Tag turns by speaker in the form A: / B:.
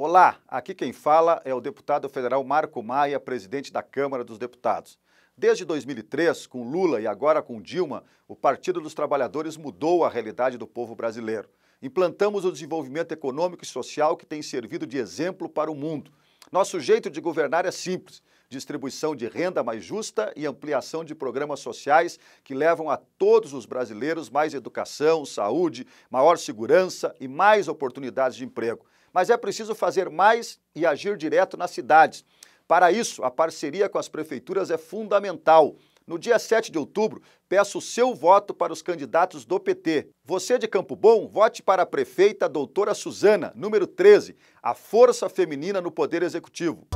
A: Olá, aqui quem fala é o deputado federal Marco Maia, presidente da Câmara dos Deputados. Desde 2003, com Lula e agora com Dilma, o Partido dos Trabalhadores mudou a realidade do povo brasileiro. Implantamos o desenvolvimento econômico e social que tem servido de exemplo para o mundo. Nosso jeito de governar é simples: distribuição de renda mais justa e ampliação de programas sociais que levam a todos os brasileiros mais educação, saúde, maior segurança e mais oportunidades de emprego mas é preciso fazer mais e agir direto nas cidades. Para isso, a parceria com as prefeituras é fundamental. No dia 7 de outubro, peço o seu voto para os candidatos do PT. Você de Campo Bom, vote para a prefeita doutora Suzana, número 13, a força feminina no Poder Executivo.